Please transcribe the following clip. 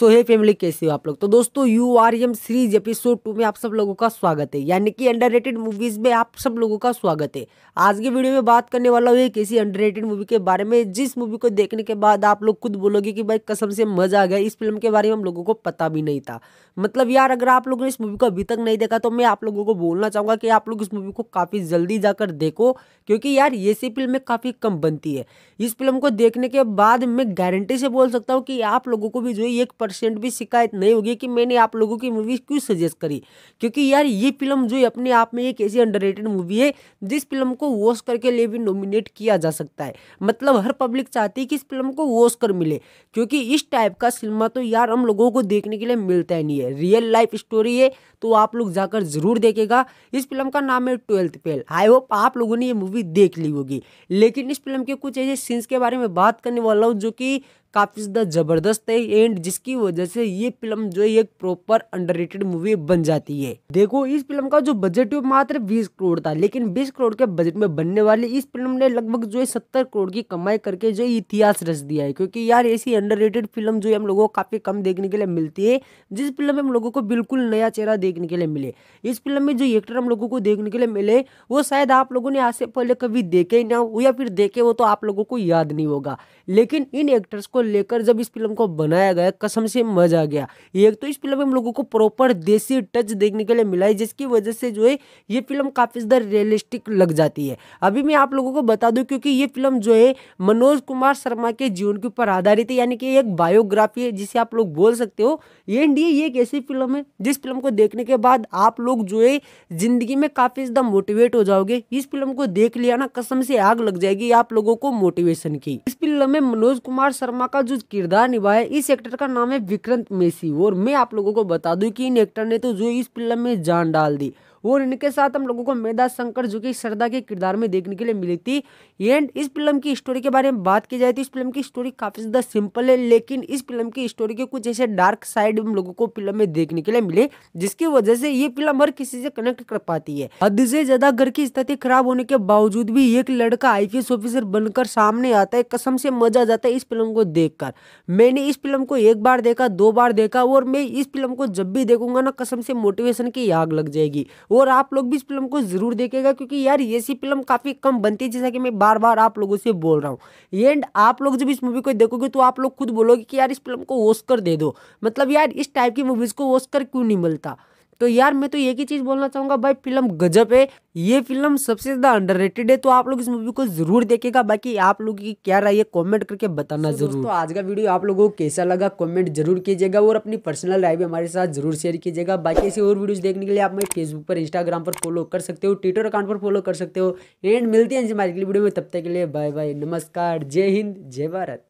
सो है फैमिली कैसे हो आप लोग तो दोस्तों U R M series episode two में आप सब लोगों का स्वागत है यानी कि अंडर मूवीज में आप सब लोगों का स्वागत है आज के वीडियो में बात करने वाला हूँ एक ऐसी अंडर मूवी के बारे में जिस मूवी को देखने के बाद आप लोग खुद बोलोगे कि भाई कसम से मजा आ गया इस फिल्म के बारे में हम लोगों को पता भी नहीं था मतलब यार अगर आप लोगों ने इस मूवी को अभी तक नहीं देखा तो मैं आप लोगों को बोलना चाहूंगा कि आप लोग इस मूवी को काफ़ी जल्दी जाकर देखो क्योंकि यार ये सी फिल्में काफ़ी कम बनती है इस फिल्म को देखने के बाद मैं गारंटी से बोल सकता हूँ कि आप लोगों को भी जो एक परसेंट भी शिकायत नहीं होगी कि मैंने आप लोगों की मूवी क्यों सजेस्ट करी क्योंकि यार ये फिल्म जो अपने आप में एक ऐसी अंडर मूवी है जिस फिल्म को वॉश करके लिए भी नॉमिनेट किया जा सकता है मतलब हर पब्लिक चाहती है कि इस फिल्म को वॉश कर मिले क्योंकि इस टाइप का सिनेमा तो यार हम लोगों को देखने के लिए मिलता ही नहीं है रियल लाइफ स्टोरी है तो आप लोग जाकर जरूर देखेगा इस फिल्म का नाम है ट्वेल्थ फेल आई होप आप लोगों ने ये मूवी देख ली होगी लेकिन इस फिल्म के कुछ ऐसे सीन्स के बारे में बात करने वाला हूँ जो कि काफ़ी ज़्यादा ज़बरदस्त है एंड जिसकी वजह से ये फिल्म जो है एक प्रॉपर अंडर मूवी बन जाती है देखो इस फिल्म का जो बजट है मात्र बीस करोड़ था लेकिन बीस करोड़ के बजट में बनने वाली इस फिल्म ने लगभग जो है सत्तर करोड़ की कमाई करके जो इतिहास रच दिया है क्योंकि यार ऐसी अंडर फिल्म जो है हम लोगों को काफ़ी कम देखने के लिए मिलती है जिस फिल्म में हम लोगों को बिल्कुल नया चेहरा देखने के लिए मिले इस फिल्म में जो एक्टर हम लोगों को देखने के लिए मिले वो शायद आप लोगों ने आज से पहले कभी देखे ही ना हो या फिर देखे वो तो आप लोगों को याद नहीं होगा लेकिन इन एक्टर्स को लेकर जब इस फिल्म को बनाया गया कसम से मजा आ गया एक तो इस फिल्म में हम लोगों को प्रॉपर देसी टच देखने के लिए मिला है जिसकी वजह से जो है ये फिल्म काफ़ी ज़्यादा रियलिस्टिक लग जाती है अभी मैं आप लोगों को बता दूँ क्योंकि ये फिल्म जो है मनोज कुमार शर्मा के जीवन के ऊपर आधारित है यानी कि एक बायोग्राफी है जिसे आप लोग बोल सकते हो ये ये एक ऐसी फिल्म है जिस फिल्म को देखने के बाद आप लोग जो है ज़िंदगी में काफ़ी ज़्यादा मोटिवेट हो जाओगे इस फिल्म को देख लिया ना कसम से आग लग जाएगी आप लोगों को मोटिवेशन की इस फिल्म में मनोज कुमार शर्मा का जो किरदार निभाया इस एक्टर का नाम है विक्रांत मेसी और मैं आप लोगों को बता दूं कि इन एक्टर ने तो जो इस फिल्म में जान डाल दी और इनके साथ हम लोगों को मेधा शंकर जो कि श्रद्धा के किरदार में देखने के लिए मिली थी एंड इस फिल्म की स्टोरी के बारे में बात की जाए तो इस फिल्म की स्टोरी काफ़ी ज़्यादा सिंपल है लेकिन इस फिल्म की स्टोरी के कुछ ऐसे डार्क साइड हम लोगों को फिल्म में देखने के लिए मिले जिसकी वजह से ये फिल्म हर किसी से कनेक्ट कर पाती है हद से ज़्यादा घर की स्थिति खराब होने के बावजूद भी एक लड़का आई ऑफिसर बनकर सामने आता है कसम से मजा आ जाता है इस फिल्म को देख देखकर मैंने इस फिल्म को एक बार देखा दो बार देखा और मैं इस फिल्म को जब भी देखूंगा ना कसम से मोटिवेशन की आग लग जाएगी और आप लोग भी इस फिल्म को ज़रूर देखेगा क्योंकि यार ऐसी फिल्म काफ़ी कम बनती है जैसा कि मैं बार बार आप लोगों से बोल रहा हूँ एंड आप लोग जब इस मूवी को देखोगे तो आप लोग खुद बोलोगे कि यार इस फिल्म को ओस्कर दे दो मतलब यार इस टाइप की मूवीज़ को ओस्कर क्यों नहीं मिलता तो यार मैं तो एक ही चीज़ बोलना चाहूंगा भाई फिल्म गजब है ये फिल्म सबसे ज़्यादा अंडर है तो आप लोग इस मूवी को ज़रूर देखेगा बाकी आप लोग की क्या राय है कॉमेंट करके बताना जरूर तो आज का वीडियो आप लोगों को कैसा लगा कॉमेंट जरूर कीजिएगा और अपनी पर्सनल राय भी हमारे साथ जरूर शेयर कीजिएगा बाकी ऐसी और वीडियो देखने के लिए आप मेरे फेसबुक पर इंस्टाग्राम पर फॉलो कर सकते हो ट्विटर अकाउंट पर फॉलो कर सकते हो एंड मिलती है हमारी वीडियो में तब तक के लिए बाय बाय नमस्कार जय हिंद जय भारत